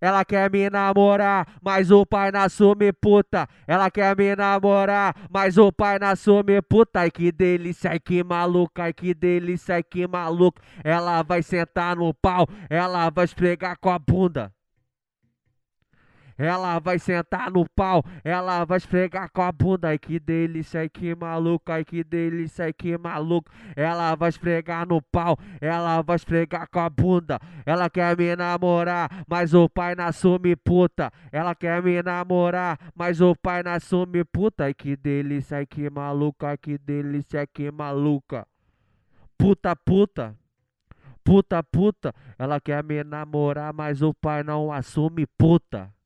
ela quer me namorar, mas o pai nasceu me puta. Ela quer me namorar, mas o pai nasceu me puta. Ai que delícia, ai que maluca, ai que delícia, ai que maluca. Ela vai sentar no pau, ela vai esfregar com a bunda ela vai sentar no pau, ela vai esfregar com a bunda. Ai que delícia, ai que maluca, ai que delícia, ai que maluco. Ela vai esfregar no pau, ela vai esfregar com a bunda. Ela quer me namorar, mas o pai não assume, puta. Ela quer me namorar, mas o pai não assume, puta. Ai que delícia, ai que maluca, ai que delícia, ai que maluca. Puta, puta puta, puta. Ela quer me namorar, mas o pai não assume, puta.